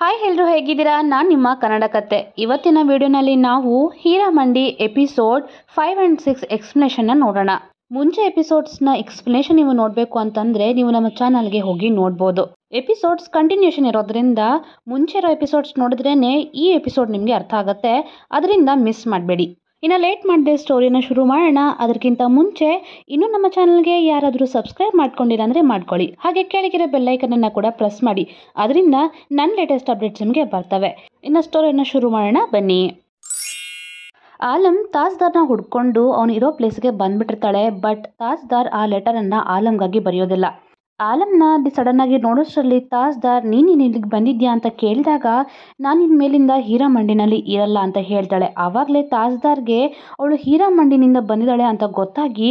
hi ಎಲ್ಲರೂ ಹೇಗಿದ್ದೀರಾ ನಾನು ನಿಮ್ಮ ಕನ್ನಡ ಕತೆ ಇವತ್ತಿನ ವಿಡಿಯೋನಲ್ಲಿ ನಾವು Mandi episode five and six ಎಕ್ಸ್ಪ್ಲನೇಷನ್ನ ನೋಡೋಣ ಮುಂಚೆ ನ ಎಕ್ಸ್ಪ್ಲನೇಷನ್ ನೀವು ನೋಡಬೇಕು ಅಂತಂದರೆ ನೀವು ನಮ್ಮ ಚಾನಲ್ಗೆ ಹೋಗಿ ನೋಡ್ಬೋದು ಎಪಿಸೋಡ್ಸ್ ಕಂಟಿನ್ಯೂಷನ್ ಇರೋದ್ರಿಂದ ಮುಂಚೆ ಇರೋ ಎಪಿಸೋಡ್ಸ್ ನೋಡಿದ್ರೇ ಈ ಎಪಿಸೋಡ್ ನಿಮಗೆ ಅರ್ಥ ಆಗುತ್ತೆ ಅದರಿಂದ ಮಿಸ್ ಮಾಡಬೇಡಿ ಇನ್ನು ಲೇಟ್ ಮಾಡಿದೆ ಸ್ಟೋರಿನ ಶುರು ಮಾಡೋಣ ಅದಕ್ಕಿಂತ ಮುಂಚೆ ಇನ್ನೂ ನಮ್ಮ ಚಾನಲ್ಗೆ ಯಾರಾದರೂ ಸಬ್ಸ್ಕ್ರೈಬ್ ಮಾಡ್ಕೊಂಡಿಲ್ಲ ಅಂದರೆ ಮಾಡ್ಕೊಳ್ಳಿ ಹಾಗೆ ಕೆಳಗಿರೋ ಬೆಲ್ಲೈಕನನ್ನು ಕೂಡ ಪ್ರೆಸ್ ಮಾಡಿ ಅದರಿಂದ ನನ್ನ ಲೇಟೆಸ್ಟ್ ಅಪ್ಡೇಟ್ಸ್ ನಿಮಗೆ ಬರ್ತವೆ ಇನ್ನು ಸ್ಟೋರಿನ ಶುರು ಮಾಡೋಣ ಬನ್ನಿ ಆಲಂ ತಾಜ್ದಾರ್ನ ಹುಡ್ಕೊಂಡು ಅವನು ಇರೋ ಪ್ಲೇಸ್ಗೆ ಬಂದ್ಬಿಟ್ಟಿರ್ತಾಳೆ ಬಟ್ ತಾಜ್ದಾರ್ ಆ ಲೆಟರನ್ನು ಆಲಂಗಾಗಿ ಬರೆಯೋದಿಲ್ಲ ಆಲಮ್ನ ಅಲ್ಲಿ ಆಗಿ ನೋಡೋಷ್ಟರಲ್ಲಿ ತಾಸ್ದಾರ್ ನೀನು ಇಲ್ಲಿಗೆ ಬಂದಿದ್ಯಾ ಅಂತ ಕೇಳಿದಾಗ ನಾನಿನ್ ಮೇಲಿಂದ ಮೇಲಿಂದ ಮಂಡಿನಲ್ಲಿ ಇರಲ್ಲ ಅಂತ ಹೇಳ್ತಾಳೆ ಆವಾಗಲೇ ತಾಸ್ದಾರ್ಗೆ ಅವಳು ಹೀರಾ ಮಂಡಿನಿಂದ ಬಂದಿದ್ದಾಳೆ ಅಂತ ಗೊತ್ತಾಗಿ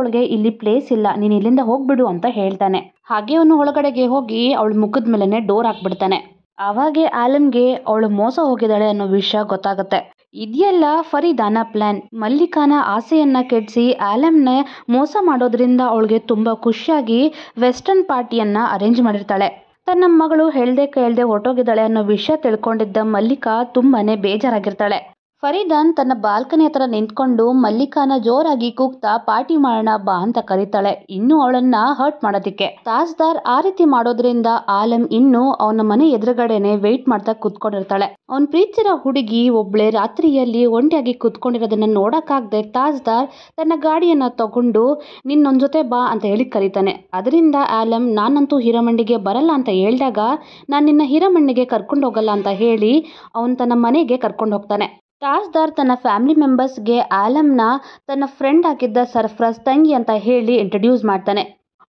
ಒಳಗೆ ಇಲ್ಲಿ ಪ್ಲೇಸ್ ಇಲ್ಲ ನೀನು ಇಲ್ಲಿಂದ ಹೋಗ್ಬಿಡು ಅಂತ ಹೇಳ್ತಾನೆ ಹಾಗೆ ಅವನು ಒಳಗಡೆಗೆ ಹೋಗಿ ಅವಳ ಮುಖದ ಮೇಲೇ ಡೋರ್ ಹಾಕ್ಬಿಡ್ತಾನೆ ಆವಾಗೇ ಆಲಂಗೆ ಅವಳು ಮೋಸ ಹೋಗಿದ್ದಾಳೆ ಅನ್ನೋ ವಿಷಯ ಗೊತ್ತಾಗುತ್ತೆ ಇದೆಲ್ಲ ಫರೀದಾನ ಪ್ಲಾನ್ ಮಲ್ಲಿಕಾನ ಆಸೆಯನ್ನ ಕೆಡ್ಸಿ ಆಲಂನ ಮೋಸ ಮಾಡೋದ್ರಿಂದ ಅವಳಿಗೆ ತುಂಬಾ ಖುಷಿಯಾಗಿ ವೆಸ್ಟರ್ನ್ ಪಾರ್ಟಿಯನ್ನ ಅರೇಂಜ್ ಮಾಡಿರ್ತಾಳೆ ತನ್ನ ಮಗಳು ಹೇಳ್ದೆ ಕೇಳ್ದೆ ಹೊರಟೋಗಿದ್ದಾಳೆ ಅನ್ನೋ ವಿಷಯ ತಿಳ್ಕೊಂಡಿದ್ದ ಮಲ್ಲಿಕಾ ತುಂಬಾನೇ ಬೇಜಾರಾಗಿರ್ತಾಳೆ ಫರೀದಾನ್ ತನ್ನ ಬಾಲ್ಕನಿ ಹತ್ರ ನಿಂತ್ಕೊಂಡು ಮಲ್ಲಿಕಾನ ಜೋರಾಗಿ ಕೂಗ್ತಾ ಪಾರ್ಟಿ ಮಾಡೋಣ ಬಾ ಅಂತ ಕರೀತಾಳೆ ಇನ್ನು ಅವಳನ್ನ ಹರ್ಟ್ ಮಾಡೋದಕ್ಕೆ ತಾಸ್ದಾರ್ ಆ ರೀತಿ ಮಾಡೋದ್ರಿಂದ ಆಲಂ ಇನ್ನು ಅವನ ಮನೆ ಎದುರುಗಡೆನೆ ವೆಯ್ಟ್ ಮಾಡ್ತಾ ಕೂತ್ಕೊಂಡಿರ್ತಾಳೆ ಅವನ್ ಪ್ರೀತಿರ ಹುಡುಗಿ ಒಬ್ಳೆ ರಾತ್ರಿಯಲ್ಲಿ ಒಂಟಿಯಾಗಿ ಕೂತ್ಕೊಂಡಿರೋದನ್ನ ನೋಡಕ್ಕಾಗದೆ ತಾಸ್ದಾರ್ ತನ್ನ ಗಾಡಿಯನ್ನ ತಗೊಂಡು ನಿನ್ನೊಂದ್ ಜೊತೆ ಬಾ ಅಂತ ಹೇಳಿ ಕರೀತಾನೆ ಅದರಿಂದ ಆಲಂ ನಾನಂತೂ ಹಿರಮಣ್ಣಿಗೆ ಬರಲ್ಲ ಅಂತ ಹೇಳಿದಾಗ ನಾನು ನಿನ್ನ ಹಿರಮಣ್ಣಿಗೆ ಕರ್ಕೊಂಡು ಹೋಗಲ್ಲ ಅಂತ ಹೇಳಿ ಅವನ್ ತನ್ನ ಮನೆಗೆ ಕರ್ಕೊಂಡು ಹೋಗ್ತಾನೆ ದಾರ್ ತನ್ನ ಫ್ಯಾಮಿಲಿ ಮೆಂಬರ್ಸ್ಗೆ ಆಲಮ್ನ ತನ್ನ ಫ್ರೆಂಡ್ ಆಗಿದ್ದ ಸರ್ಫ್ರಾಜ್ ತಂಗಿ ಅಂತ ಹೇಳಿ ಇಂಟ್ರಡ್ಯೂಸ್ ಮಾಡ್ತಾನೆ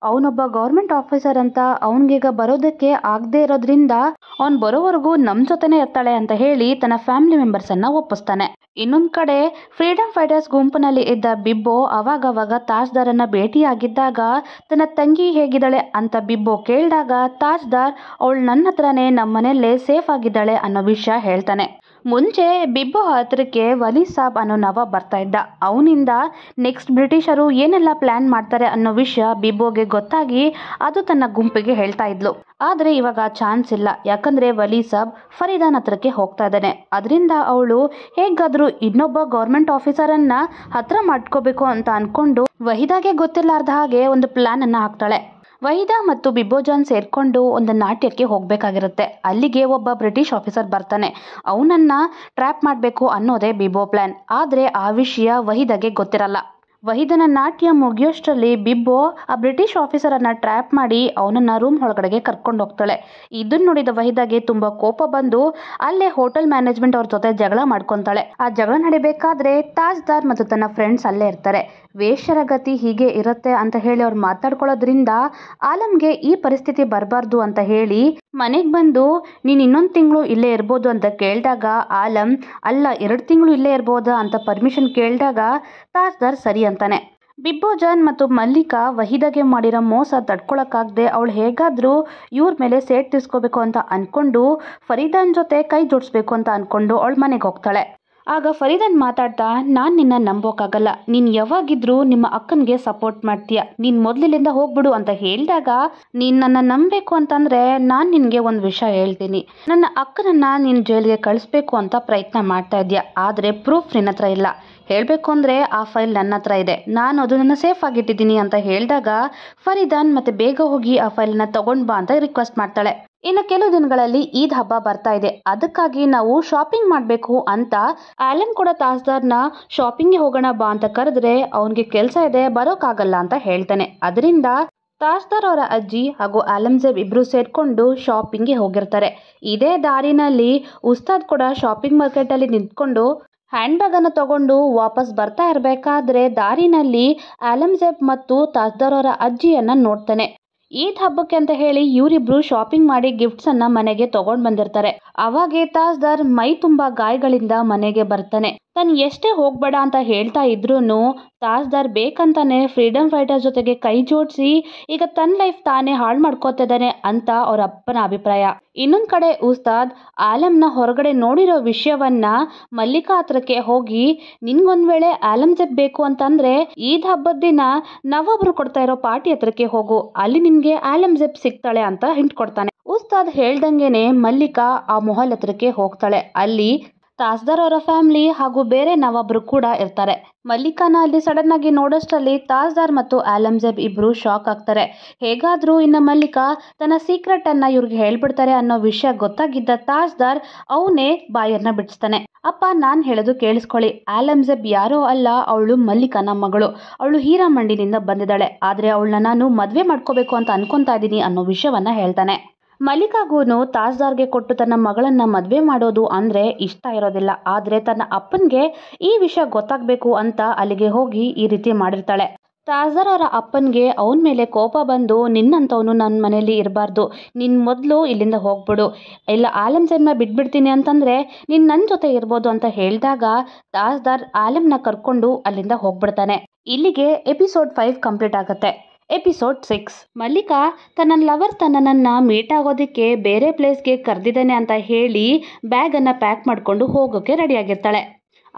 ಅವನೊಬ್ಬ ಗೌರ್ಮೆಂಟ್ ಆಫೀಸರ್ ಅಂತ ಅವನಿಗೀಗ ಬರೋದಕ್ಕೆ ಆಗದೆ ಇರೋದ್ರಿಂದ ಅವ್ನು ಬರೋವರೆಗೂ ನಮ್ಮ ಜೊತೆನೆ ಇರ್ತಾಳೆ ಅಂತ ಹೇಳಿ ತನ್ನ ಫ್ಯಾಮಿಲಿ ಮೆಂಬರ್ಸನ್ನು ಒಪ್ಪಿಸ್ತಾನೆ ಇನ್ನೊಂದು ಕಡೆ ಫ್ರೀಡಮ್ ಫೈಟರ್ಸ್ ಗುಂಪಿನಲ್ಲಿ ಇದ್ದ ಬಿಬ್ಬೋ ಅವಾಗವಾಗ ತಾಜ್ದಾರನ್ನು ಭೇಟಿಯಾಗಿದ್ದಾಗ ತನ್ನ ತಂಗಿ ಹೇಗಿದ್ದಾಳೆ ಅಂತ ಬಿಬ್ಬೋ ಕೇಳಿದಾಗ ತಾಜ್ದಾರ್ ಅವಳು ನನ್ನ ಹತ್ರನೇ ನಮ್ಮನೆಯಲ್ಲೇ ಸೇಫ್ ಆಗಿದ್ದಾಳೆ ಅನ್ನೋ ವಿಷಯ ಹೇಳ್ತಾನೆ ಮುಂಚೆ ಬಿಬ್ಬು ಹತ್ರಕ್ಕೆ ವಲಿ ಸಾಬ್ ಅನ್ನೋ ನವ ಬರ್ತಾ ಇದ್ದ ಅವನಿಂದ ನೆಕ್ಸ್ಟ್ ಬ್ರಿಟಿಷರು ಏನೆಲ್ಲ ಪ್ಲಾನ್ ಮಾಡ್ತಾರೆ ಅನ್ನೋ ವಿಷಯ ಬಿಬ್ಬೋಗೆ ಗೊತ್ತಾಗಿ ಅದು ತನ್ನ ಗುಂಪಿಗೆ ಹೇಳ್ತಾ ಇದ್ಲು ಆದರೆ ಇವಾಗ ಚಾನ್ಸ್ ಇಲ್ಲ ಯಾಕಂದ್ರೆ ವಲಿ ಸಾಬ್ ಫರೀದಾನ್ ಹತ್ರಕ್ಕೆ ಹೋಗ್ತಾ ಇದ್ದಾನೆ ಅದರಿಂದ ಅವಳು ಹೇಗಾದರೂ ಇನ್ನೊಬ್ಬ ಗೌರ್ಮೆಂಟ್ ಆಫೀಸರನ್ನ ಹತ್ರ ಮಾಡ್ಕೋಬೇಕು ಅಂತ ಅನ್ಕೊಂಡು ವಹಿದಾಗೆ ಗೊತ್ತಿಲ್ಲಾರ್ದ ಹಾಗೆ ಒಂದು ಪ್ಲಾನ್ ಅನ್ನ ಹಾಕ್ತಾಳೆ ವಹಿದಾ ಮತ್ತು ಬಿಬೋಜಾನ್ ಸೇರಿಕೊಂಡು ಒಂದು ನಾಟ್ಯಕ್ಕೆ ಹೋಗಬೇಕಾಗಿರುತ್ತೆ ಅಲ್ಲಿಗೆ ಒಬ್ಬ ಬ್ರಿಟಿಷ್ ಆಫೀಸರ್ ಬರ್ತಾನೆ ಅವನನ್ನು ಟ್ರ್ಯಾಪ್ ಮಾಡಬೇಕು ಅನ್ನೋದೇ ಬಿಬೋ ಪ್ಲ್ಯಾನ್ ಆದರೆ ಆ ವಿಷಯ ವಹಿದಾಗೆ ಗೊತ್ತಿರಲ್ಲ ವಹಿದನ ನಾಟ್ಯ ಮುಗಿಯೋಷ್ಟರಲ್ಲಿ ಬಿಬ್ಬೋ ಆ ಬ್ರಿಟಿಷ್ ಆಫೀಸರನ್ನು ಟ್ರ್ಯಾಪ್ ಮಾಡಿ ಅವನನ್ನ ರೂಮ್ ಒಳಗಡೆಗೆ ಕರ್ಕೊಂಡು ಹೋಗ್ತಾಳೆ ಇದನ್ನ ನೋಡಿದ ವಹಿದಾಗೆ ತುಂಬಾ ಕೋಪ ಬಂದು ಅಲ್ಲೇ ಹೋಟೆಲ್ ಮ್ಯಾನೇಜ್ಮೆಂಟ್ ಅವ್ರ ಜೊತೆ ಜಗಳ ಮಾಡ್ಕೊತಾಳೆ ಆ ಜಗಳ ನಡಿಬೇಕಾದ್ರೆ ತಾಜ್ದಾರ್ ಮತ್ತು ತನ್ನ ಫ್ರೆಂಡ್ಸ್ ಅಲ್ಲೇ ಇರ್ತಾರೆ ವೇಷರ ಗತಿ ಹೀಗೆ ಇರುತ್ತೆ ಅಂತ ಹೇಳಿ ಅವ್ರು ಮಾತಾಡ್ಕೊಳ್ಳೋದ್ರಿಂದ ಆಲಮ್ಗೆ ಈ ಪರಿಸ್ಥಿತಿ ಬರಬಾರ್ದು ಅಂತ ಹೇಳಿ ಮನೆಗೆ ಬಂದು ನೀನು ಇನ್ನೊಂದು ತಿಂಗಳು ಇಲ್ಲೇ ಇರ್ಬೋದು ಅಂತ ಕೇಳಿದಾಗ ಆಲಂ ಅಲ್ಲ ಎರಡು ತಿಂಗಳು ಇಲ್ಲೇ ಇರ್ಬೋದಾ ಅಂತ ಪರ್ಮಿಷನ್ ಕೇಳಿದಾಗ ತಾಸ್ದಾರ್ ಸರಿ ಅಂತಾನೆ ಬಿಬ್ಬೋಜಾನ್ ಮತ್ತು ಮಲ್ಲಿಕಾ ವಹಿದಾಗೆ ಮಾಡಿರೋ ಮೋಸ ತಡ್ಕೊಳಕ್ಕಾಗದೆ ಅವಳು ಹೇಗಾದರೂ ಇವ್ರ ಮೇಲೆ ಸೇಟ್ ತೀರ್ಸ್ಕೋಬೇಕು ಅಂತ ಅಂದ್ಕೊಂಡು ಫರೀದಾನ್ ಜೊತೆ ಕೈ ಜೋಡಿಸ್ಬೇಕು ಅಂತ ಅಂದ್ಕೊಂಡು ಅವಳು ಮನೆಗೆ ಹೋಗ್ತಾಳೆ ಆಗ ಫರೀದನ್ ಮಾತಾಡ್ತಾ ನಾನು ನಿನ್ನ ನಂಬೋಕ್ಕಾಗಲ್ಲ ನೀನ್ ಯಾವಾಗಿದ್ರೂ ನಿಮ್ಮ ಅಕ್ಕನಿಗೆ ಸಪೋರ್ಟ್ ಮಾಡ್ತೀಯ ನೀನ್ ಮೊದಲಿನಿಂದ ಹೋಗ್ಬಿಡು ಅಂತ ಹೇಳಿದಾಗ ನೀನ್ ನನ್ನ ನಂಬಬೇಕು ಅಂತಂದ್ರೆ ನಾನು ನಿನ್ಗೆ ಒಂದು ವಿಷಯ ಹೇಳ್ತೀನಿ ನನ್ನ ಅಕ್ಕನನ್ನ ನೀನ್ ಜೈಲಿಗೆ ಕಳಿಸ್ಬೇಕು ಅಂತ ಪ್ರಯತ್ನ ಮಾಡ್ತಾ ಇದ್ಯಾ ಆದ್ರೆ ಪ್ರೂಫ್ ನಿನ್ನ ಹತ್ರ ಇಲ್ಲ ಹೇಳಬೇಕು ಅಂದರೆ ಆ ಫೈಲ್ ನನ್ನ ಹತ್ರ ಇದೆ ನಾನು ಅದನ್ನು ಸೇಫ್ ಆಗಿಟ್ಟಿದ್ದೀನಿ ಅಂತ ಹೇಳಿದಾಗ ಫರಿದಾನ್ ಮತ್ತೆ ಬೇಗ ಹೋಗಿ ಆ ಫೈಲನ್ನ ತಗೊಂಡು ಬಾ ಅಂತ ರಿಕ್ವೆಸ್ಟ್ ಮಾಡ್ತಾಳೆ ಇನ್ನು ಕೆಲವು ದಿನಗಳಲ್ಲಿ ಈದ್ ಹಬ್ಬ ಬರ್ತಾ ಇದೆ ಅದಕ್ಕಾಗಿ ನಾವು ಶಾಪಿಂಗ್ ಮಾಡಬೇಕು ಅಂತ ಆಲನ್ ಕೂಡ ತಾಸ್ದಾರ್ನ ಶಾಪಿಂಗ್ಗೆ ಹೋಗೋಣ ಬಾ ಅಂತ ಕರೆದ್ರೆ ಅವನಿಗೆ ಕೆಲಸ ಇದೆ ಬರೋಕ್ಕಾಗಲ್ಲ ಅಂತ ಹೇಳ್ತಾನೆ ಅದರಿಂದ ತಾಸ್ದಾರ್ ಅವರ ಅಜ್ಜಿ ಹಾಗೂ ಆಲಂಜೇಬ್ ಸೇರ್ಕೊಂಡು ಸೇರಿಕೊಂಡು ಶಾಪಿಂಗ್ಗೆ ಹೋಗಿರ್ತಾರೆ ಇದೇ ದಾರಿನಲ್ಲಿ ಉಸ್ತಾದ್ ಕೂಡ ಶಾಪಿಂಗ್ ಮಾರ್ಕೆಟಲ್ಲಿ ನಿಂತ್ಕೊಂಡು ಹ್ಯಾಂಡ್ ಅನ್ನು ತಗೊಂಡು ವಾಪಸ್ ಬರ್ತಾ ಇರಬೇಕಾದ್ರೆ ದಾರಿನಲ್ಲಿ ಆಲಮ್ಜೆಬ್ ಮತ್ತು ಅವರ ಅಜ್ಜಿಯನ್ನ ನೋಡ್ತಾನೆ ಈದ್ ಹಬ್ಬಕ್ಕೆ ಅಂತ ಹೇಳಿ ಇವರಿಬ್ರು ಶಾಪಿಂಗ್ ಮಾಡಿ ಗಿಫ್ಟ್ಸ್ ಅನ್ನ ಮನೆಗೆ ತಗೊಂಡ್ ಬಂದಿರ್ತಾರೆ ಅವಾಗೆ ತಾಸ್ದಾರ್ ಮೈ ತುಂಬಾ ಗಾಯಗಳಿಂದ ಮನೆಗೆ ಬರ್ತಾನೆ ತಾನು ಎಷ್ಟೇ ಹೋಗಬೇಡ ಅಂತ ಹೇಳ್ತಾ ಇದ್ರೂ ತಾಸ್ದಾರ್ ಬೇಕಂತಾನೆ ಫ್ರೀಡಮ್ ಫೈಟರ್ ಜೊತೆಗೆ ಕೈ ಜೋಡಿಸಿ ಈಗ ತನ್ನ ಲೈಫ್ ತಾನೇ ಹಾಳು ಮಾಡ್ಕೋತಿದ್ದಾನೆ ಅಂತ ಅವರ ಅಪ್ಪನ ಅಭಿಪ್ರಾಯ ಇನ್ನೊಂದು ಕಡೆ ಉಸ್ತಾದ್ ಆಲಂನ ಹೊರಗಡೆ ನೋಡಿರೋ ವಿಷಯವನ್ನ ಮಲ್ಲಿಕಾ ಹತ್ರಕ್ಕೆ ಹೋಗಿ ನಿನ್ಗೊಂದ್ ವೇಳೆ ಆಲಂ ಜೆಬ್ ಬೇಕು ಅಂತಂದ್ರೆ ಈದ್ ಹಬ್ಬದ ದಿನ ನಾವೊಬ್ರು ಕೊಡ್ತಾ ಇರೋ ಪಾರ್ಟಿ ಹತ್ರಕ್ಕೆ ಹೋಗು ಅಲ್ಲಿ ನಿನ್ಗೆ ಆಲಂ ಸಿಗ್ತಾಳೆ ಅಂತ ಹಿಂಟ್ ಕೊಡ್ತಾನೆ ಉಸ್ತಾದ್ ಹೇಳ್ದಂಗೆನೆ ಮಲ್ಲಿಕಾ ಆ ಮೊಹಲ್ ಹತ್ರಕ್ಕೆ ಹೋಗ್ತಾಳೆ ಅಲ್ಲಿ ತಾಸ್ದಾರ್ ಅವರ ಫ್ಯಾಮಿಲಿ ಹಾಗೂ ಬೇರೆ ನಾವೊಬ್ಬರು ಕೂಡ ಇರ್ತಾರೆ ಮಲ್ಲಿಕಾನ ಅಲ್ಲಿ ಸಡನ್ ಆಗಿ ನೋಡೋಷ್ಟರಲ್ಲಿ ತಾಸ್ದಾರ್ ಮತ್ತು ಆಲಮ್ಜಬ್ ಇಬ್ರು ಶಾಕ್ ಆಗ್ತಾರೆ ಹೇಗಾದರೂ ಇನ್ನು ಮಲ್ಲಿಕಾ ತನ್ನ ಸೀಕ್ರೆಟ್ ಅನ್ನ ಇವ್ರಿಗೆ ಹೇಳ್ಬಿಡ್ತಾರೆ ಅನ್ನೋ ವಿಷಯ ಗೊತ್ತಾಗಿದ್ದ ತಾಸ್ದಾರ್ ಅವನೇ ಬಾಯರ್ನ ಬಿಡಿಸ್ತಾನೆ ಅಪ್ಪ ನಾನು ಹೇಳೋದು ಕೇಳಿಸ್ಕೊಳ್ಳಿ ಆಲಂಝೇಬ್ ಯಾರೋ ಅಲ್ಲ ಅವಳು ಮಲ್ಲಿಕಾನ ಮಗಳು ಅವಳು ಹೀರಾಮಂಡಿನಿಂದ ಬಂದಿದ್ದಾಳೆ ಆದ್ರೆ ಅವಳನ್ನ ನಾನು ಮದುವೆ ಮಾಡ್ಕೋಬೇಕು ಅಂತ ಅನ್ಕೊಂತಾ ಇದ್ದೀನಿ ಅನ್ನೋ ವಿಷಯವನ್ನ ಹೇಳ್ತಾನೆ ಮಲ್ಲಿಕಾಗೂನು ತಾಜ್ದಾರ್ಗೆ ಕೊಟ್ಟು ತನ್ನ ಮಗಳನ್ನ ಮದುವೆ ಮಾಡೋದು ಅಂದ್ರೆ ಇಷ್ಟ ಇರೋದಿಲ್ಲ ಆದ್ರೆ ತನ್ನ ಅಪ್ಪನ್ಗೆ ಈ ವಿಷಯ ಗೊತ್ತಾಗ್ಬೇಕು ಅಂತ ಅಲ್ಲಿಗೆ ಹೋಗಿ ಈ ರೀತಿ ಮಾಡಿರ್ತಾಳೆ ತಾಜರ್ ಅವರ ಅಪ್ಪನ್ಗೆ ಅವನ ಮೇಲೆ ಕೋಪ ಬಂದು ನಿನ್ನಂತವನು ನನ್ನ ಮನೆಯಲ್ಲಿ ಇರಬಾರ್ದು ನಿನ್ನ ಮೊದಲು ಇಲ್ಲಿಂದ ಹೋಗ್ಬಿಡು ಇಲ್ಲ ಆಲಮ್ ಜನ್ಮ ಬಿಟ್ಬಿಡ್ತೀನಿ ಅಂತಂದ್ರೆ ನಿನ್ ನನ್ನ ಜೊತೆ ಇರ್ಬೋದು ಅಂತ ಹೇಳಿದಾಗ ತಾಜ್ದಾರ್ ಆಲಮ್ನ ಕರ್ಕೊಂಡು ಅಲ್ಲಿಂದ ಹೋಗ್ಬಿಡ್ತಾನೆ ಇಲ್ಲಿಗೆ ಎಪಿಸೋಡ್ ಫೈವ್ ಕಂಪ್ಲೀಟ್ ಆಗುತ್ತೆ ಎಪಿಸೋಡ್ ಸಿಕ್ಸ್ ಮಲ್ಲಿಕಾ ತನ್ನ ಲವರ್ ತನ್ನನ್ನ ಮೀಟ್ ಆಗೋದಕ್ಕೆ ಬೇರೆ ಪ್ಲೇಸ್ಗೆ ಕರೆದಿದ್ದಾನೆ ಅಂತ ಹೇಳಿ ಅನ್ನ ಪ್ಯಾಕ್ ಮಾಡಿಕೊಂಡು ಹೋಗೋಕ್ಕೆ ರೆಡಿಯಾಗಿರ್ತಾಳೆ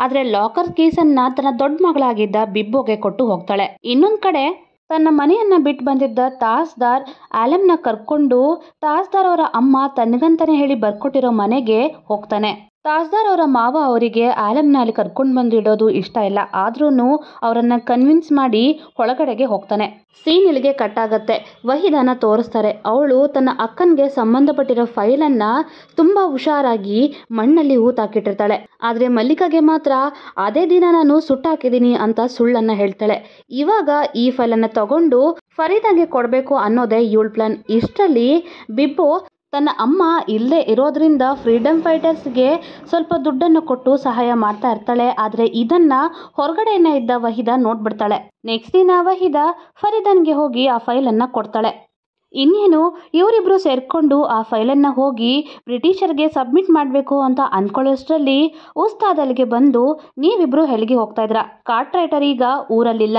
ಆದ್ರೆ ಲಾಕರ್ ಕೀಸನ್ನ ತನ್ನ ದೊಡ್ಡ ಮಗಳಾಗಿದ್ದ ಬಿಬ್ಬೋಗೆ ಕೊಟ್ಟು ಹೋಗ್ತಾಳೆ ಇನ್ನೊಂದು ಕಡೆ ತನ್ನ ಮನೆಯನ್ನ ಬಿಟ್ಟು ಬಂದಿದ್ದ ತಾಸ್ದಾರ್ ಆಲಮ್ನ ಕರ್ಕೊಂಡು ತಾಸ್ದಾರ್ ಅವರ ಅಮ್ಮ ತನಗಂತಾನೆ ಹೇಳಿ ಬರ್ಕೊಟ್ಟಿರೋ ಮನೆಗೆ ಹೋಗ್ತಾನೆ ತಾಸ್ದಾರ್ ಅವರ ಮಾವ ಅವರಿಗೆ ಆಲಮ್ನಲ್ಲಿ ಕರ್ಕೊಂಡು ಇಡೋದು ಇಷ್ಟ ಇಲ್ಲ ಆದ್ರೂ ಅವರನ್ನು ಕನ್ವಿನ್ಸ್ ಮಾಡಿ ಒಳಗಡೆಗೆ ಹೋಗ್ತಾನೆ ಸೀನ್ ಇಲ್ಲಿಗೆ ಕಟ್ ಆಗತ್ತೆ ವಹಿದಾನ ತೋರಿಸ್ತಾರೆ ಅವಳು ತನ್ನ ಅಕ್ಕನಿಗೆ ಸಂಬಂಧಪಟ್ಟಿರೋ ಫೈಲನ್ನು ತುಂಬಾ ಹುಷಾರಾಗಿ ಮಣ್ಣಲ್ಲಿ ಊತಾಕಿಟ್ಟಿರ್ತಾಳೆ ಆದ್ರೆ ಮಲ್ಲಿಕಾಗೆ ಮಾತ್ರ ಅದೇ ದಿನ ನಾನು ಸುಟ್ಟಾಕಿದ್ದೀನಿ ಅಂತ ಸುಳ್ಳನ್ನ ಹೇಳ್ತಾಳೆ ಇವಾಗ ಈ ಫೈಲನ್ನು ತಗೊಂಡು ಫರೀದಾಗೆ ಕೊಡಬೇಕು ಅನ್ನೋದೇ ಇವಳ ಪ್ಲಾನ್ ಇಷ್ಟರಲ್ಲಿ ಬಿಬ್ಬು ತನ್ನ ಅಮ್ಮ ಇಲ್ಲದೆ ಇರೋದ್ರಿಂದ ಫ್ರೀಡಮ್ ಫೈಟರ್ಸ್ಗೆ ಸ್ವಲ್ಪ ದುಡ್ಡನ್ನು ಕೊಟ್ಟು ಸಹಾಯ ಮಾಡ್ತಾ ಇರ್ತಾಳೆ ಆದರೆ ಇದನ್ನು ಹೊರಗಡೆನೇ ಇದ್ದ ವಹಿದ ನೋಡ್ಬಿಡ್ತಾಳೆ ನೆಕ್ಸ್ಟ್ ದಿನ ವಹಿದ ಫರೀದನ್ಗೆ ಹೋಗಿ ಆ ಫೈಲನ್ನು ಕೊಡ್ತಾಳೆ ಇನ್ನೇನು ಇವರಿಬ್ಬರು ಸೇರಿಕೊಂಡು ಆ ಫೈಲನ್ನು ಹೋಗಿ ಬ್ರಿಟಿಷರಿಗೆ ಸಬ್ಮಿಟ್ ಮಾಡಬೇಕು ಅಂತ ಅಂದ್ಕೊಳ್ಳೋಷ್ಟರಲ್ಲಿ ಉಸ್ತಾದ್ ಅಲ್ಲಿಗೆ ಬಂದು ನೀವಿಬ್ರು ಹೆಲ್ಗೆ ಹೋಗ್ತಾ ಇದ್ರ ಕಾರ್ಟ್ ರೈಟರ್ ಈಗ ಊರಲ್ಲಿಲ್ಲ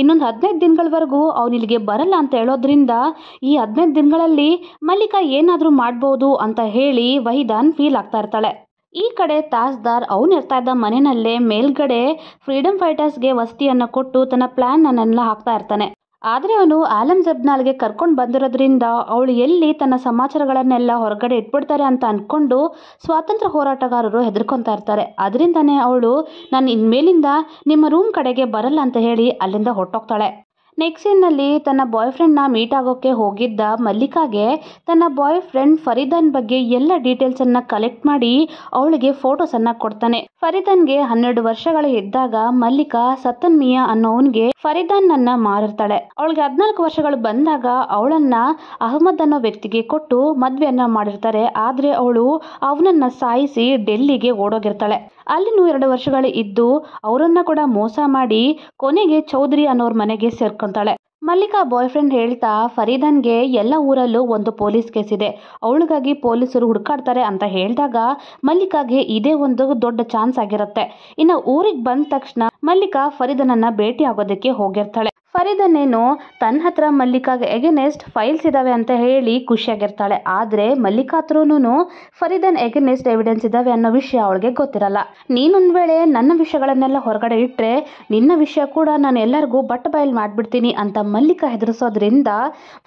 ಇನ್ನೊಂದು ಹದಿನೈದು ದಿನಗಳವರೆಗೂ ಇಲ್ಲಿಗೆ ಬರಲ್ಲ ಅಂತ ಹೇಳೋದ್ರಿಂದ ಈ ಹದಿನೈದು ದಿನಗಳಲ್ಲಿ ಮಲ್ಲಿಕಾ ಏನಾದರೂ ಮಾಡ್ಬೋದು ಅಂತ ಹೇಳಿ ವಹಿದಾನ್ ಫೀಲ್ ಆಗ್ತಾ ಇರ್ತಾಳೆ ಈ ಕಡೆ ತಾಸ್ದಾರ್ ಅವನು ಇರ್ತಾ ಇದ್ದ ಮನೆಯಲ್ಲೇ ಮೇಲ್ಗಡೆ ಫ್ರೀಡಮ್ ಫೈಟರ್ಸ್ಗೆ ವಸತಿಯನ್ನು ಕೊಟ್ಟು ತನ್ನ ಪ್ಲ್ಯಾನ್ ಅನ್ನೆಲ್ಲ ಹಾಕ್ತಾ ಇರ್ತಾನೆ ಆದರೆ ಅವನು ಆಲಂ ಜಬ್ನಾಲ್ಗೆ ಕರ್ಕೊಂಡು ಬಂದಿರೋದ್ರಿಂದ ಅವಳು ಎಲ್ಲಿ ತನ್ನ ಸಮಾಚಾರಗಳನ್ನೆಲ್ಲ ಹೊರಗಡೆ ಇಟ್ಬಿಡ್ತಾರೆ ಅಂತ ಅಂದ್ಕೊಂಡು ಸ್ವಾತಂತ್ರ್ಯ ಹೋರಾಟಗಾರರು ಹೆದರ್ಕೊತಾ ಇರ್ತಾರೆ ಅದರಿಂದನೇ ಅವಳು ನಾನು ಇನ್ಮೇಲಿಂದ ನಿಮ್ಮ ರೂಮ್ ಕಡೆಗೆ ಬರಲ್ಲ ಅಂತ ಹೇಳಿ ಅಲ್ಲಿಂದ ಹೊರಟೋಗ್ತಾಳೆ ನೆಕ್ಸ್ಟ್ ನಲ್ಲಿ ತನ್ನ ಬಾಯ್ ಫ್ರೆಂಡ್ ನ ಮೀಟ್ ಆಗೋಕೆ ಹೋಗಿದ್ದ ಮಲ್ಲಿಕಾಗೆ ತನ್ನ ಬಾಯ್ ಫ್ರೆಂಡ್ ಫರೀದನ್ ಬಗ್ಗೆ ಎಲ್ಲ ಅನ್ನ ಕಲೆಕ್ಟ್ ಮಾಡಿ ಅವಳಿಗೆ ಫೋಟೋಸ್ ಅನ್ನ ಕೊಡ್ತಾನೆ ಫರೀದನ್ಗೆ ಹನ್ನೆರಡು ವರ್ಷಗಳು ಇದ್ದಾಗ ಮಲ್ಲಿಕಾ ಸತನ್ ಮಿಯಾ ಅನ್ನೋವನ್ಗೆ ಫರೀದನ್ ಅನ್ನ ಮಾರಿರ್ತಾಳೆ ಅವಳಿಗೆ ಹದಿನಾಲ್ಕು ವರ್ಷಗಳು ಬಂದಾಗ ಅವಳನ್ನ ಅಹಮದ್ ಅನ್ನೋ ವ್ಯಕ್ತಿಗೆ ಕೊಟ್ಟು ಮದುವೆಯನ್ನ ಮಾಡಿರ್ತಾರೆ ಆದ್ರೆ ಅವಳು ಅವನನ್ನ ಸಾಯಿಸಿ ಡೆಲ್ಲಿಗೆ ಓಡೋಗಿರ್ತಾಳೆ ಅಲ್ಲಿನೂ ಎರಡು ವರ್ಷಗಳು ಇದ್ದು ಅವರನ್ನ ಕೂಡ ಮೋಸ ಮಾಡಿ ಕೊನೆಗೆ ಚೌಧರಿ ಅನ್ನೋರ್ ಮನೆಗೆ ಸೇರ್ಕೊಂತಾಳೆ ಮಲ್ಲಿಕಾ ಬಾಯ್ ಫ್ರೆಂಡ್ ಹೇಳ್ತಾ ಫರೀದನ್ಗೆ ಎಲ್ಲ ಊರಲ್ಲೂ ಒಂದು ಪೊಲೀಸ್ ಕೇಸ್ ಇದೆ ಅವಳಿಗಾಗಿ ಪೊಲೀಸರು ಹುಡ್ಕಾಡ್ತಾರೆ ಅಂತ ಹೇಳಿದಾಗ ಮಲ್ಲಿಕಾಗೆ ಇದೇ ಒಂದು ದೊಡ್ಡ ಚಾನ್ಸ್ ಆಗಿರುತ್ತೆ ಇನ್ನು ಊರಿಗೆ ಬಂದ ತಕ್ಷಣ ಮಲ್ಲಿಕಾ ಫರೀದನನ್ನ ಭೇಟಿ ಆಗೋದಕ್ಕೆ ಹೋಗಿರ್ತಾಳೆ ಫರೀದನೇನು ತನ್ನ ಹತ್ರ ಮಲ್ಲಿಕಾಗೆ ಎಗೆನೆಸ್ಟ್ ಫೈಲ್ಸ್ ಇದ್ದಾವೆ ಅಂತ ಹೇಳಿ ಖುಷಿಯಾಗಿರ್ತಾಳೆ ಆದರೆ ಮಲ್ಲಿಕಾ ಹತ್ರನೂ ಫರೀದನ್ ಎಗೆನೆಸ್ಟ್ ಎವಿಡೆನ್ಸ್ ಇದಾವೆ ಅನ್ನೋ ವಿಷಯ ಅವಳಿಗೆ ಗೊತ್ತಿರಲ್ಲ ನೀನೊಂದು ವೇಳೆ ನನ್ನ ವಿಷಯಗಳನ್ನೆಲ್ಲ ಹೊರಗಡೆ ಇಟ್ಟರೆ ನಿನ್ನ ವಿಷಯ ಕೂಡ ನಾನು ಎಲ್ಲರಿಗೂ ಬಟ್ ಬಯಲು ಮಾಡಿಬಿಡ್ತೀನಿ ಅಂತ ಮಲ್ಲಿಕಾ ಹೆದರಿಸೋದ್ರಿಂದ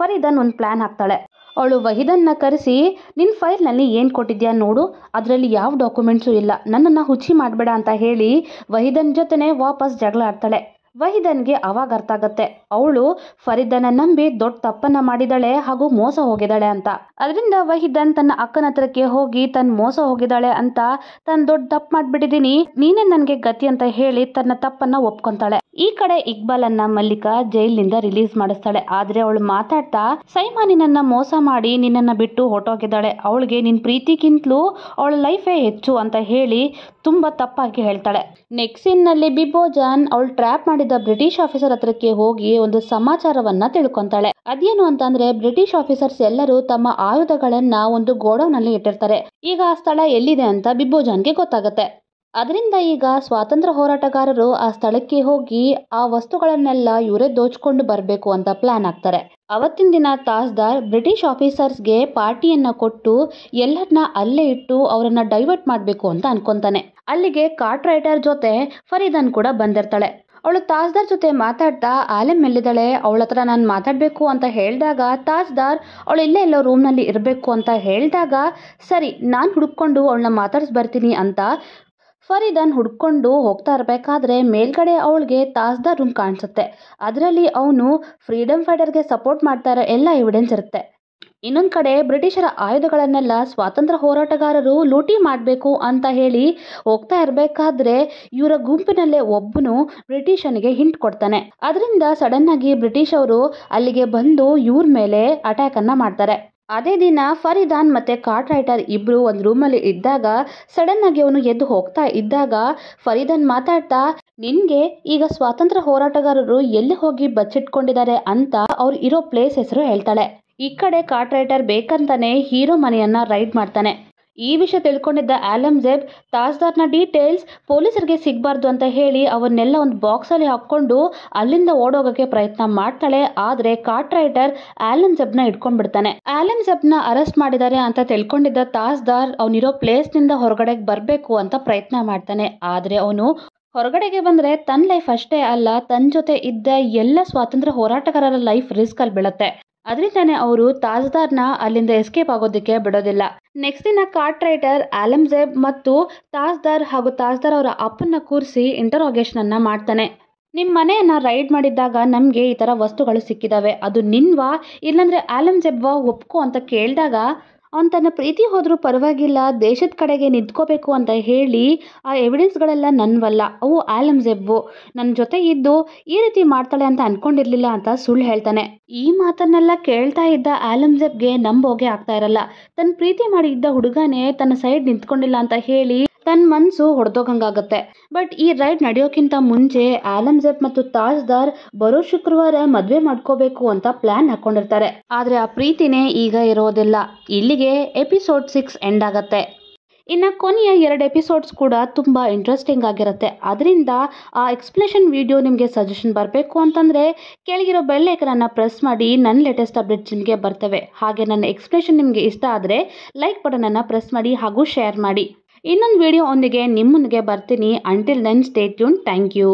ಫರೀದನ್ ಒಂದು ಪ್ಲ್ಯಾನ್ ಹಾಕ್ತಾಳೆ ಅವಳು ವಹಿದನ್ನ ಕರೆಸಿ ನಿನ್ನ ಫೈಲ್ನಲ್ಲಿ ಏನು ಕೊಟ್ಟಿದ್ಯಾ ನೋಡು ಅದರಲ್ಲಿ ಯಾವ ಡಾಕ್ಯುಮೆಂಟ್ಸು ಇಲ್ಲ ನನ್ನನ್ನು ಹುಚ್ಚಿ ಮಾಡಬೇಡ ಅಂತ ಹೇಳಿ ವಹಿದನ್ ಜೊತೆನೇ ವಾಪಸ್ ಜಗಳ ಆಡ್ತಾಳೆ ವಹಿದನ್ಗೆ ಅವಾಗ ಅರ್ಥ ಆಗತ್ತೆ ಅವಳು ಫರೀದನ್ನ ನಂಬಿ ದೊಡ್ಡ ತಪ್ಪನ್ನ ಮಾಡಿದಾಳೆ ಹಾಗೂ ಮೋಸ ಹೋಗಿದ್ದಾಳೆ ಅಂತ ಅದರಿಂದ ವಹಿದನ್ ತನ್ನ ಅಕ್ಕನ ಹತ್ರಕ್ಕೆ ಹೋಗಿ ತನ್ನ ಮೋಸ ಹೋಗಿದ್ದಾಳೆ ಅಂತ ತನ್ನ ದೊಡ್ಡ ತಪ್ಪ ಮಾಡ್ಬಿಟ್ಟಿದೀನಿ ನೀನೇ ನನ್ಗೆ ಗತಿ ಅಂತ ಹೇಳಿ ತನ್ನ ತಪ್ಪನ್ನ ಒಪ್ಕೊಂತಾಳೆ ಈ ಕಡೆ ಇಕ್ಬಾಲ್ ಅನ್ನ ಮಲ್ಲಿಕಾ ಜೈಲಿನಿಂದ ರಿಲೀಸ್ ಮಾಡಿಸ್ತಾಳೆ ಆದ್ರೆ ಅವಳು ಮಾತಾಡ್ತಾ ಸೈಮಾ ನಿನ್ನ ಮೋಸ ಮಾಡಿ ನಿನ್ನನ್ನ ಬಿಟ್ಟು ಹೊಟ್ಟೋಗಿದ್ದಾಳೆ ಅವಳಿಗೆ ನಿನ್ ಪ್ರೀತಿಗಿಂತಲೂ ಅವಳ ಲೈಫೇ ಹೆಚ್ಚು ಅಂತ ಹೇಳಿ ತುಂಬಾ ತಪ್ಪಾಗಿ ಹೇಳ್ತಾಳೆ ನೆಕ್ಸ್ಟ್ ಸೀನ್ನಲ್ಲಿ ಬಿಬೋಜಾನ್ ಅವಳು ಟ್ರ್ಯಾಪ್ ಮಾಡಿದ ಬ್ರಿಟಿಷ್ ಆಫೀಸರ್ ಹತ್ರಕ್ಕೆ ಹೋಗಿ ಒಂದು ಸಮಾಚಾರವನ್ನ ತಿಳ್ಕೊಂತಾಳೆ ಅದೇನು ಅಂತಂದ್ರೆ ಬ್ರಿಟಿಷ್ ಆಫೀಸರ್ಸ್ ಎಲ್ಲರೂ ತಮ್ಮ ಆಯುಧಗಳನ್ನ ಒಂದು ಗೋಡೌನ್ ಅಲ್ಲಿ ಇಟ್ಟಿರ್ತಾರೆ ಈಗ ಆ ಸ್ಥಳ ಎಲ್ಲಿದೆ ಅಂತ ಬಿಬೋಜಾನ್ಗೆ ಗೊತ್ತಾಗುತ್ತೆ ಅದರಿಂದ ಈಗ ಸ್ವಾತಂತ್ರ್ಯ ಹೋರಾಟಗಾರರು ಆ ಸ್ಥಳಕ್ಕೆ ಹೋಗಿ ಆ ವಸ್ತುಗಳನ್ನೆಲ್ಲ ಇವರೇ ದೋಚ್ಕೊಂಡು ಬರಬೇಕು ಅಂತ ಪ್ಲಾನ್ ಆಗ್ತಾರೆ ಅವತ್ತಿನ ದಿನ ತಾಸ್ದಾರ್ ಬ್ರಿಟಿಷ್ ಆಫೀಸರ್ಸ್ಗೆ ಪಾರ್ಟಿಯನ್ನ ಕೊಟ್ಟು ಎಲ್ಲರನ್ನ ಅಲ್ಲೇ ಇಟ್ಟು ಅವರನ್ನು ಡೈವರ್ಟ್ ಮಾಡಬೇಕು ಅಂತ ಅನ್ಕೊಂತಾನೆ ಅಲ್ಲಿಗೆ ಕಾರ್ಟ್ ರೈಟರ್ ಜೊತೆ ಫರೀದನ್ ಕೂಡ ಬಂದಿರ್ತಾಳೆ ಅವಳು ತಾಸ್ದಾರ್ ಜೊತೆ ಮಾತಾಡ್ತಾ ಆಲೆಮ್ ಎಲ್ಲಿದ್ದಾಳೆ ಅವಳ ಹತ್ರ ನಾನು ಮಾತಾಡಬೇಕು ಅಂತ ಹೇಳಿದಾಗ ತಾಸ್ದಾರ್ ಅವಳು ಇಲ್ಲೇ ಎಲ್ಲೋ ರೂಮ್ನಲ್ಲಿ ಇರಬೇಕು ಅಂತ ಹೇಳಿದಾಗ ಸರಿ ನಾನು ಹುಡುಕೊಂಡು ಅವಳನ್ನ ಮಾತಾಡಿಸ್ ಬರ್ತೀನಿ ಅಂತ ಫರೀದನ್ ಹುಡ್ಕೊಂಡು ಹೋಗ್ತಾ ಇರಬೇಕಾದ್ರೆ ಮೇಲ್ಗಡೆ ಅವಳಿಗೆ ತಾಸ್ದ ರೂಮ್ ಕಾಣಿಸುತ್ತೆ ಅದರಲ್ಲಿ ಅವನು ಫ್ರೀಡಮ್ ಫೈಟರ್ಗೆ ಸಪೋರ್ಟ್ ಮಾಡ್ತಾ ಇರೋ ಎಲ್ಲ ಎವಿಡೆನ್ಸ್ ಇರುತ್ತೆ ಇನ್ನೊಂದು ಕಡೆ ಬ್ರಿಟಿಷರ ಆಯುಧಗಳನ್ನೆಲ್ಲ ಸ್ವಾತಂತ್ರ್ಯ ಹೋರಾಟಗಾರರು ಲೂಟಿ ಮಾಡಬೇಕು ಅಂತ ಹೇಳಿ ಹೋಗ್ತಾ ಇರಬೇಕಾದ್ರೆ ಇವರ ಗುಂಪಿನಲ್ಲೇ ಒಬ್ಬನು ಬ್ರಿಟಿಷನಿಗೆ ಹಿಂಟ್ ಕೊಡ್ತಾನೆ ಅದರಿಂದ ಸಡನ್ ಆಗಿ ಬ್ರಿಟಿಷ್ ಅವರು ಅಲ್ಲಿಗೆ ಬಂದು ಇವ್ರ ಮೇಲೆ ಅಟ್ಯಾಕನ್ನು ಮಾಡ್ತಾರೆ ಅದೇ ದಿನ ಫರಿದಾನ್ ಮತ್ತು ಕಾರ್ಟ್ ರೈಟರ್ ಇಬ್ಬರು ಒಂದು ರೂಮಲ್ಲಿ ಇದ್ದಾಗ ಸಡನ್ ಆಗಿ ಅವನು ಎದ್ದು ಹೋಗ್ತಾ ಇದ್ದಾಗ ಫರಿದಾನ್ ಮಾತಾಡ್ತಾ ನಿನಗೆ ಈಗ ಸ್ವಾತಂತ್ರ್ಯ ಹೋರಾಟಗಾರರು ಎಲ್ಲಿ ಹೋಗಿ ಬಚ್ಚಿಟ್ಕೊಂಡಿದ್ದಾರೆ ಅಂತ ಅವ್ರು ಇರೋ ಪ್ಲೇಸ್ ಹೆಸರು ಹೇಳ್ತಾಳೆ ಈ ಕಡೆ ಕಾರ್ಟ್ ರೈಟರ್ ಬೇಕಂತಾನೆ ಹೀರೋ ಮನೆಯನ್ನು ರೈಡ್ ಮಾಡ್ತಾನೆ ಈ ವಿಷಯ ತಿಳ್ಕೊಂಡಿದ್ದ ಆಲಮ್ಜೆಬ್ ತಾಸ್ದಾರ್ನ ಡೀಟೇಲ್ಸ್ ಪೊಲೀಸರಿಗೆ ಸಿಗಬಾರ್ದು ಅಂತ ಹೇಳಿ ಅವನ್ನೆಲ್ಲ ಒಂದು ಬಾಕ್ಸಲ್ಲಿ ಹಾಕ್ಕೊಂಡು ಅಲ್ಲಿಂದ ಓಡೋಗಕ್ಕೆ ಪ್ರಯತ್ನ ಮಾಡ್ತಾಳೆ ಆದರೆ ಕಾಟ್ ರೈಟರ್ ಬಿಡ್ತಾನೆ ಇಟ್ಕೊಂಡ್ಬಿಡ್ತಾನೆ ಜಬ್ನ ಅರೆಸ್ಟ್ ಮಾಡಿದ್ದಾರೆ ಅಂತ ತಿಳ್ಕೊಂಡಿದ್ದ ತಾಸ್ದಾರ್ ಅವನಿರೋ ಪ್ಲೇಸ್ನಿಂದ ಹೊರಗಡೆಗೆ ಬರಬೇಕು ಅಂತ ಪ್ರಯತ್ನ ಮಾಡ್ತಾನೆ ಆದರೆ ಅವನು ಹೊರಗಡೆಗೆ ಬಂದರೆ ತನ್ನ ಲೈಫ್ ಅಷ್ಟೇ ಅಲ್ಲ ತನ್ನ ಜೊತೆ ಇದ್ದ ಎಲ್ಲ ಸ್ವಾತಂತ್ರ್ಯ ಹೋರಾಟಗಾರರ ಲೈಫ್ ರಿಸ್ಕಲ್ಲಿ ಬೀಳುತ್ತೆ ಅದರಿಂದಾನೆ ಅವರು ತಾಜ್ದಾರ್ನ ಅಲ್ಲಿಂದ ಎಸ್ಕೇಪ್ ಆಗೋದಕ್ಕೆ ಬಿಡೋದಿಲ್ಲ ನೆಕ್ಸ್ಟ್ ದಿನ ಕಾರ್ಟ್ ರೈಟರ್ ಜೇಬ್ ಮತ್ತು ತಾಜ್ದಾರ್ ಹಾಗೂ ತಾಜ್ದಾರ್ ಅವರ ಅಪ್ಪನ್ನ ಕೂರಿಸಿ ಅನ್ನ ಮಾಡ್ತಾನೆ ನಿಮ್ಮ ಮನೆಯನ್ನ ರೈಡ್ ಮಾಡಿದ್ದಾಗ ನಮಗೆ ಈ ತರ ವಸ್ತುಗಳು ಸಿಕ್ಕಿದಾವೆ ಅದು ನಿನ್ವಾ ಇಲ್ಲಾಂದರೆ ಜೇಬ್ವಾ ಒಪ್ಕೋ ಅಂತ ಕೇಳಿದಾಗ ಅವನು ತನ್ನ ಪ್ರೀತಿ ಹೋದರೂ ಪರವಾಗಿಲ್ಲ ದೇಶದ ಕಡೆಗೆ ನಿಂತ್ಕೋಬೇಕು ಅಂತ ಹೇಳಿ ಆ ಎವಿಡೆನ್ಸ್ಗಳೆಲ್ಲ ನನ್ವಲ್ಲ ಅವು ಆಲಮ್ ನನ್ನ ಜೊತೆ ಇದ್ದು ಈ ರೀತಿ ಮಾಡ್ತಾಳೆ ಅಂತ ಅನ್ಕೊಂಡಿರ್ಲಿಲ್ಲ ಅಂತ ಸುಳ್ಳು ಹೇಳ್ತಾನೆ ಈ ಮಾತನ್ನೆಲ್ಲ ಕೇಳ್ತಾ ಇದ್ದ ಆಲಮ್ ಜೆಬ್ಗೆ ನಂಬೋಗೆ ಆಗ್ತಾ ಇರಲ್ಲ ತನ್ನ ಪ್ರೀತಿ ಮಾಡಿ ಇದ್ದ ಹುಡುಗನೇ ತನ್ನ ಸೈಡ್ ನಿಂತ್ಕೊಂಡಿಲ್ಲ ಅಂತ ಹೇಳಿ ತನ್ನ ಮನಸ್ಸು ಹೊಡೆದೋಗಂಗಾಗತ್ತೆ ಬಟ್ ಈ ರೈಡ್ ನಡೆಯೋಕ್ಕಿಂತ ಮುಂಚೆ ಆಲಮ್ ಜೆಬ್ ಮತ್ತು ತಾಜ್ದಾರ್ ಬರೋ ಶುಕ್ರವಾರ ಮದುವೆ ಮಾಡ್ಕೋಬೇಕು ಅಂತ ಪ್ಲಾನ್ ಹಾಕೊಂಡಿರ್ತಾರೆ ಆದ್ರೆ ಆ ಪ್ರೀತಿನೇ ಈಗ ಇರೋದಿಲ್ಲ ಇಲ್ಲಿಗೆ ಎಪಿಸೋಡ್ ಸಿಕ್ಸ್ ಎಂಡ್ ಆಗತ್ತೆ ಇನ್ನು ಕೊನೆಯ ಎರಡು ಎಪಿಸೋಡ್ಸ್ ಕೂಡ ತುಂಬ ಇಂಟ್ರೆಸ್ಟಿಂಗ್ ಆಗಿರುತ್ತೆ ಅದರಿಂದ ಆ ಎಕ್ಸ್ಪ್ಲೇಷನ್ ವಿಡಿಯೋ ನಿಮಗೆ ಸಜೆಷನ್ ಬರಬೇಕು ಅಂತಂದರೆ ಕೆಳಗಿರೋ ಬೆಲ್ಲೈಕನನ್ನು ಪ್ರೆಸ್ ಮಾಡಿ ನನ್ನ ಲೇಟೆಸ್ಟ್ ಅಪ್ಡೇಟ್ಸ್ ನಿಮಗೆ ಬರ್ತವೆ ಹಾಗೆ ನನ್ನ ಎಕ್ಸ್ಪ್ಲೇಷನ್ ನಿಮಗೆ ಇಷ್ಟ ಆದರೆ ಲೈಕ್ ಬಟನನ್ನು ಪ್ರೆಸ್ ಮಾಡಿ ಹಾಗೂ ಶೇರ್ ಮಾಡಿ ಇನ್ನೊಂದು ವಿಡಿಯೋ ಒಂದಿಗೆ ನಿಮ್ಮೊಂದಿಗೆ ಬರ್ತೀನಿ until then stay tuned thank you